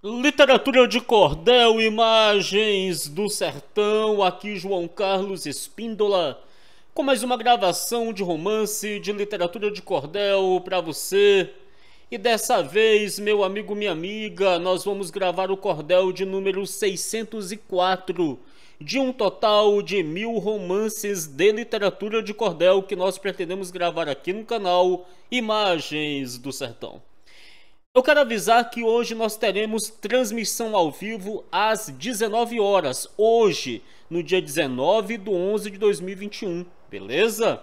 Literatura de cordel, imagens do sertão, aqui João Carlos Espíndola, com mais uma gravação de romance de literatura de cordel para você. E dessa vez, meu amigo, minha amiga, nós vamos gravar o cordel de número 604, de um total de mil romances de literatura de cordel que nós pretendemos gravar aqui no canal Imagens do Sertão. Eu quero avisar que hoje nós teremos transmissão ao vivo às 19 horas, hoje, no dia 19 de 11 de 2021, beleza?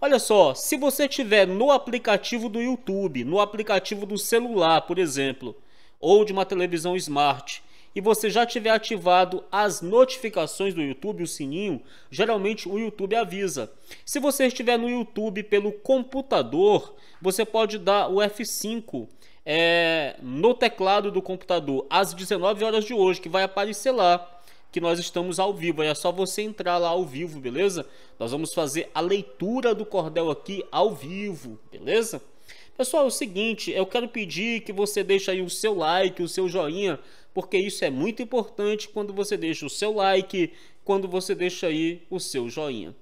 Olha só, se você tiver no aplicativo do YouTube, no aplicativo do celular, por exemplo, ou de uma televisão smart, e você já tiver ativado as notificações do YouTube, o sininho, geralmente o YouTube avisa. Se você estiver no YouTube pelo computador, você pode dar o F5 é, no teclado do computador às 19 horas de hoje, que vai aparecer lá que nós estamos ao vivo. É só você entrar lá ao vivo, beleza? Nós vamos fazer a leitura do cordel aqui ao vivo, beleza? Pessoal, é o seguinte, eu quero pedir que você deixe aí o seu like, o seu joinha, porque isso é muito importante quando você deixa o seu like, quando você deixa aí o seu joinha.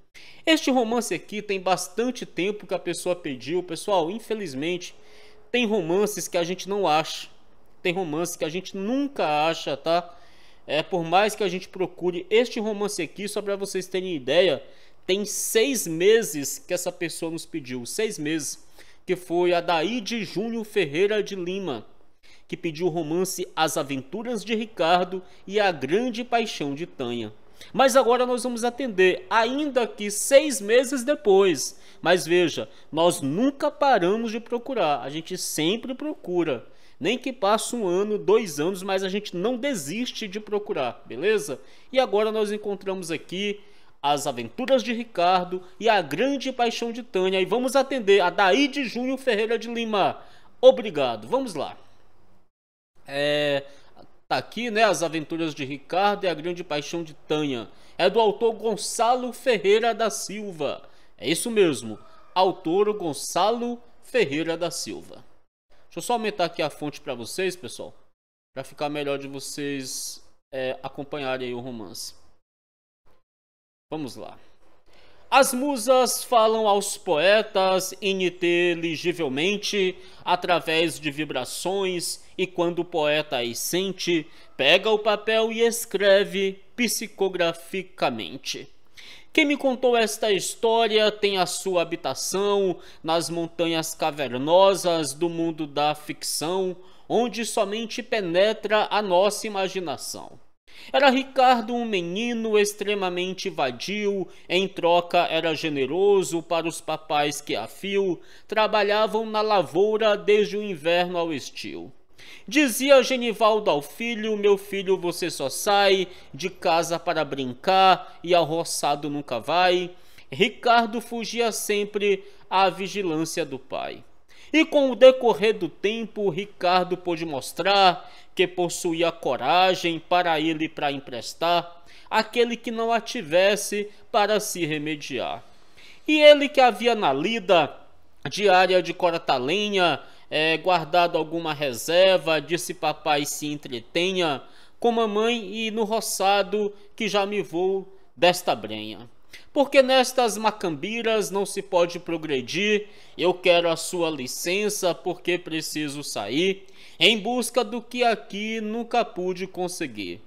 Este romance aqui tem bastante tempo que a pessoa pediu, pessoal, infelizmente tem romances que a gente não acha. Tem romances que a gente nunca acha, tá? É, por mais que a gente procure este romance aqui, só para vocês terem ideia, tem seis meses que essa pessoa nos pediu. Seis meses. Que foi a Daíde Júnior Ferreira de Lima, que pediu o romance As Aventuras de Ricardo e A Grande Paixão de Tanha. Mas agora nós vamos atender, ainda que seis meses depois. Mas veja, nós nunca paramos de procurar, a gente sempre procura. Nem que passe um ano, dois anos, mas a gente não desiste de procurar, beleza? E agora nós encontramos aqui as Aventuras de Ricardo e A Grande Paixão de Tânia. E vamos atender a Daí de Junho Ferreira de Lima. Obrigado. Vamos lá. É, Tá aqui, né? As Aventuras de Ricardo e a Grande Paixão de Tanha. É do autor Gonçalo Ferreira da Silva. É isso mesmo, autor Gonçalo Ferreira da Silva. Deixa eu só aumentar aqui a fonte para vocês, pessoal, para ficar melhor de vocês é, acompanharem o romance. Vamos lá. As musas falam aos poetas ininteligivelmente através de vibrações, e quando o poeta as sente, pega o papel e escreve psicograficamente. Quem me contou esta história tem a sua habitação nas montanhas cavernosas do mundo da ficção, onde somente penetra a nossa imaginação. Era Ricardo um menino extremamente vadio, em troca era generoso para os papais que a fio trabalhavam na lavoura desde o inverno ao estio. Dizia Genivaldo ao filho: Meu filho, você só sai de casa para brincar e ao roçado nunca vai. Ricardo fugia sempre à vigilância do pai. E com o decorrer do tempo, Ricardo pôde mostrar que possuía coragem para ele para emprestar, aquele que não a tivesse para se remediar. E ele que havia na lida diária de Coratalenha, é, eh, guardado alguma reserva, disse papai se entretenha, com mamãe e no roçado que já me vou desta brenha. Porque nestas macambiras não se pode progredir, eu quero a sua licença porque preciso sair, em busca do que aqui nunca pude conseguir.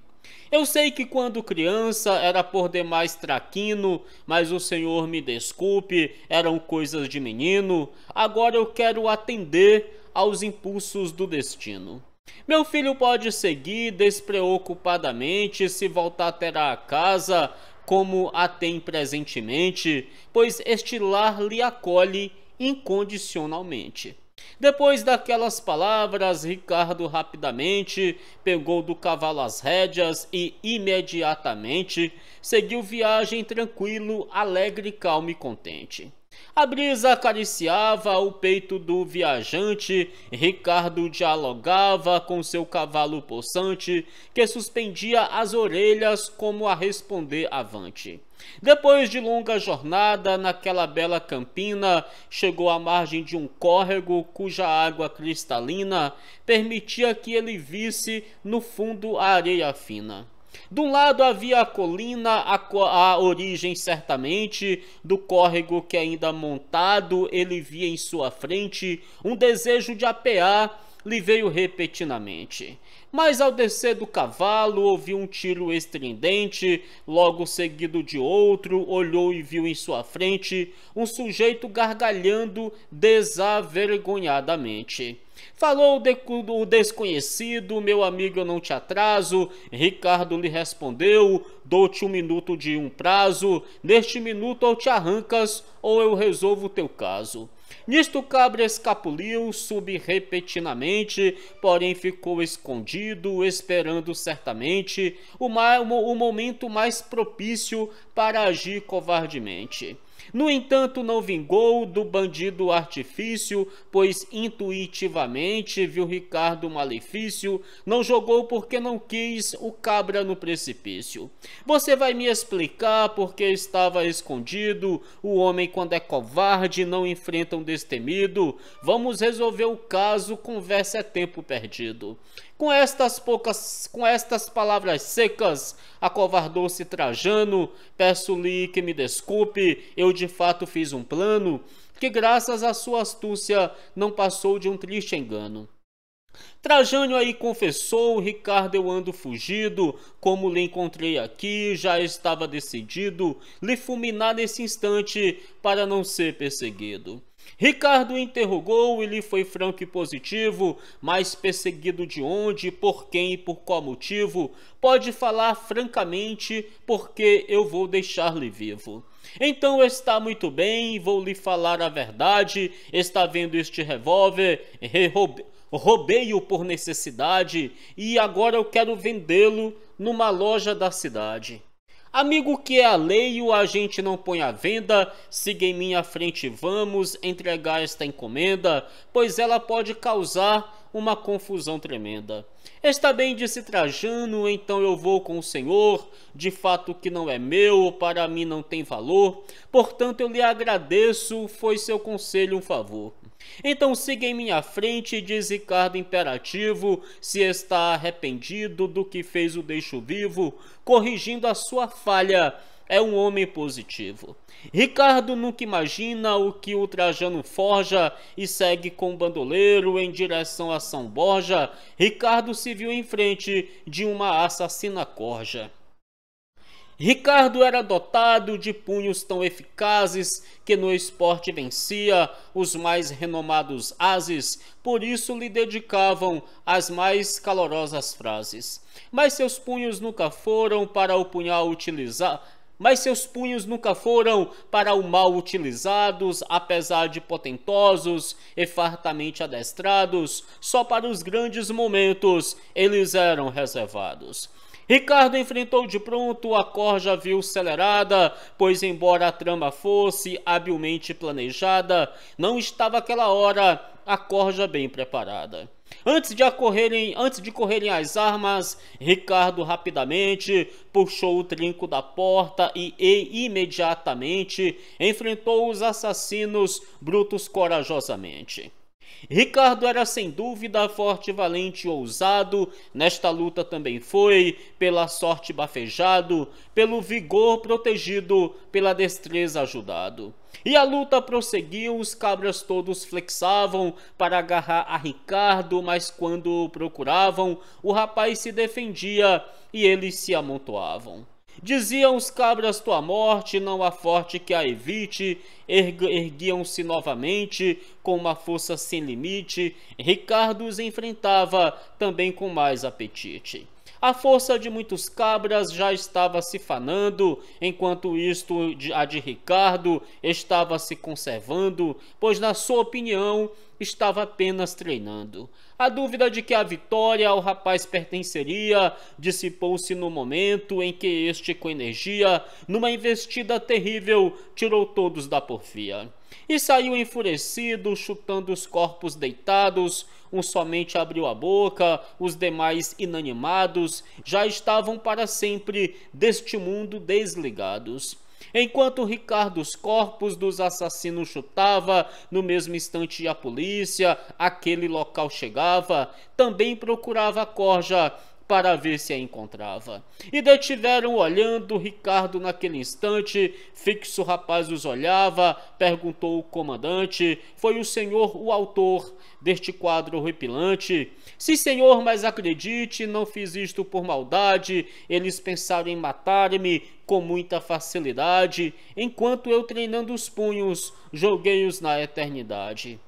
Eu sei que quando criança era por demais traquino, mas o senhor me desculpe, eram coisas de menino, agora eu quero atender aos impulsos do destino. Meu filho pode seguir despreocupadamente, se voltar terá a casa, como a tem presentemente, pois este lar lhe acolhe incondicionalmente. Depois daquelas palavras, Ricardo rapidamente pegou do cavalo as rédeas e imediatamente seguiu viagem tranquilo, alegre, calmo e contente. A brisa acariciava o peito do viajante, Ricardo dialogava com seu cavalo possante, que suspendia as orelhas como a responder avante. Depois de longa jornada naquela bela campina, chegou à margem de um córrego cuja água cristalina permitia que ele visse no fundo a areia fina. Do lado havia a colina, a, a, origem certamente do córrego que ainda montado ele via em sua frente, um desejo de apear lhe veio repetidamente mas ao descer do cavalo ouviu um tiro estridente, logo seguido de outro, olhou e viu em sua frente um sujeito gargalhando desavergonhadamente. Falou o desconhecido, meu amigo, eu não te atraso. Ricardo lhe respondeu: dou-te um minuto de um prazo. Neste minuto ou te arrancas, ou eu resolvo o teu caso. Nisto, cabra escapuliu, subi porém ficou escondido, esperando certamente o, o momento mais propício para agir covardemente. No entanto, não vingou do bandido artifício, pois intuitivamente viu Ricardo malefício, não jogou porque não quis o cabra no precipício. Você vai me explicar por que estava escondido, o homem quando é covarde não enfrenta um destemido, vamos resolver o caso, conversa é tempo perdido. Com estas poucas, com estas palavras secas, acovardou-se Trajano, peço-lhe que me desculpe, eu de fato fiz um plano que, graças à sua astúcia, não passou de um triste engano. Trajano aí confessou, Ricardo eu ando fugido, como lhe encontrei aqui, já estava decidido, lhe fulminar nesse instante, para não ser perseguido. Ricardo interrogou, ele foi franco e positivo, mas perseguido de onde, por quem e por qual motivo, pode falar francamente, porque eu vou deixar-lhe vivo. Então está muito bem, vou lhe falar a verdade. Está vendo este revólver? Roubei-o por necessidade e agora eu quero vendê-lo numa loja da cidade. Amigo que é alheio, a gente não põe à venda, siga em minha frente, vamos entregar esta encomenda, pois ela pode causar uma confusão tremenda. Está bem, disse Trajano, então eu vou com o Senhor, de fato que não é meu, para mim não tem valor, portanto eu lhe agradeço, foi seu conselho um favor. Então siga em minha frente, diz Ricardo Imperativo, se está arrependido do que fez o deixo vivo, corrigindo a sua falha, é um homem positivo. Ricardo nunca imagina o que o Trajano forja e segue com o bandoleiro em direção a São Borja. Ricardo se viu em frente de uma assassina corja. Ricardo era dotado de punhos tão eficazes que no esporte vencia os mais renomados ases, por isso lhe dedicavam as mais calorosas frases. Mas seus punhos nunca foram para o punhal utilizar mas seus punhos nunca foram para o mal utilizados, apesar de potentosos e fartamente adestrados, só para os grandes momentos eles eram reservados. Ricardo enfrentou de pronto a corja viu acelerada, pois embora a trama fosse habilmente planejada, não estava aquela hora a corja bem preparada. Antes de, correrem, antes de correrem as armas, Ricardo rapidamente puxou o trinco da porta e, e imediatamente enfrentou os assassinos brutos corajosamente. Ricardo era sem dúvida forte, valente e ousado, nesta luta também foi, pela sorte bafejado, pelo vigor protegido, pela destreza ajudado. E a luta prosseguiu, os cabras todos flexavam para agarrar a Ricardo, mas quando o procuravam, o rapaz se defendia e eles se amontoavam. Diziam-os cabras tua morte, não há forte que a evite. Erguiam-se novamente, com uma força sem limite. Ricardo os enfrentava, também com mais apetite. A força de muitos cabras já estava se fanando, enquanto isto a de Ricardo estava se conservando, pois, na sua opinião, estava apenas treinando. A dúvida de que a vitória ao rapaz pertenceria dissipou-se no momento em que este, com energia, numa investida terrível, tirou todos da porfia. E saiu enfurecido, chutando os corpos deitados. Um somente abriu a boca, os demais inanimados já estavam para sempre deste mundo desligados. Enquanto Ricardo os corpos dos assassinos chutava, no mesmo instante a polícia, aquele local chegava, também procurava a corja para ver se a encontrava. E detiveram olhando Ricardo naquele instante, fixo o rapaz os olhava, perguntou o comandante, foi o senhor o autor deste quadro horripilante? "Sim, senhor, mas acredite, não fiz isto por maldade, eles pensaram em matar-me com muita facilidade, enquanto eu treinando os punhos, joguei-os na eternidade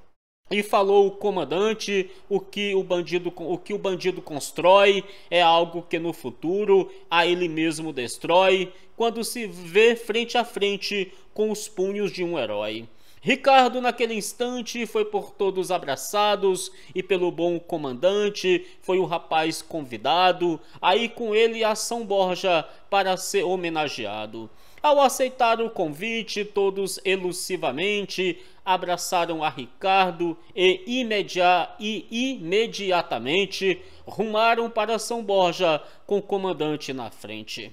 e falou o comandante o que o bandido o que o bandido constrói é algo que no futuro a ele mesmo destrói quando se vê frente a frente com os punhos de um herói. Ricardo, naquele instante, foi por todos abraçados e pelo bom comandante, foi o rapaz convidado, aí com ele a São Borja para ser homenageado. Ao aceitar o convite, todos elusivamente abraçaram a Ricardo e, e imediatamente rumaram para São Borja, com o comandante na frente.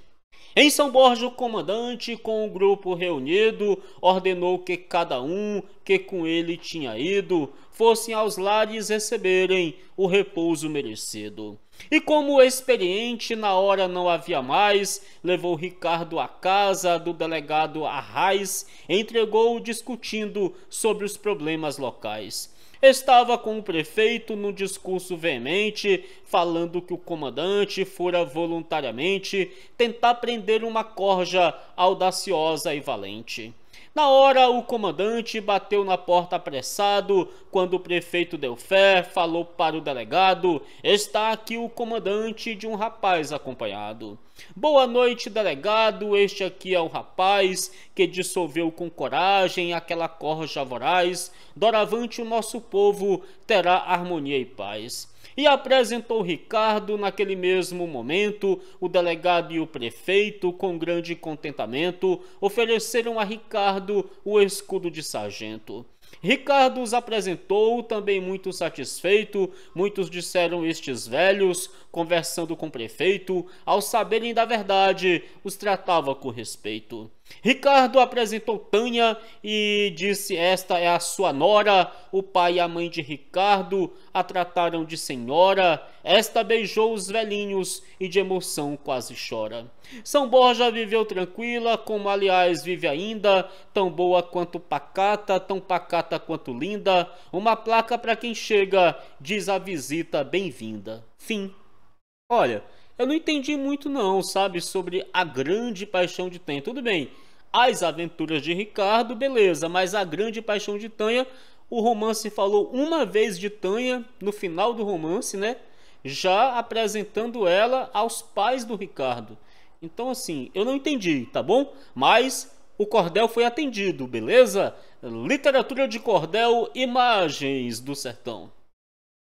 Em São Borja, o comandante, com o grupo reunido, ordenou que cada um que com ele tinha ido fossem aos lares receberem o repouso merecido. E como experiente, na hora não havia mais, levou Ricardo à casa do delegado Arraes, entregou-o discutindo sobre os problemas locais estava com o prefeito num discurso veemente, falando que o comandante fora voluntariamente tentar prender uma corja audaciosa e valente. Na hora, o comandante bateu na porta apressado quando o prefeito deu fé, falou para o delegado: está aqui o comandante de um rapaz acompanhado. Boa noite, delegado. Este aqui é o rapaz que dissolveu com coragem aquela corja voraz. Doravante, o nosso povo terá harmonia e paz e apresentou Ricardo naquele mesmo momento. O delegado e o prefeito, com grande contentamento, ofereceram a Ricardo o escudo de sargento. Ricardo os apresentou, também muito satisfeito. Muitos disseram estes velhos, conversando com o prefeito, ao saberem da verdade, os tratava com respeito. Ricardo apresentou Tânia e disse: Esta é a sua nora. O pai e a mãe de Ricardo a trataram de senhora. Esta beijou os velhinhos e de emoção quase chora. São Borja viveu tranquila, como aliás vive ainda, tão boa quanto pacata, tão pacata quanto linda. Uma placa para quem chega, diz a visita bem-vinda. Fim. Olha eu não entendi muito não, sabe, sobre a grande paixão de Tanha. Tudo bem, as aventuras de Ricardo, beleza, mas a grande paixão de Tanha, o romance falou uma vez de Tanha no final do romance, né? Já apresentando ela aos pais do Ricardo. Então, assim, eu não entendi, tá bom? Mas o cordel foi atendido, beleza? Literatura de cordel, imagens do sertão.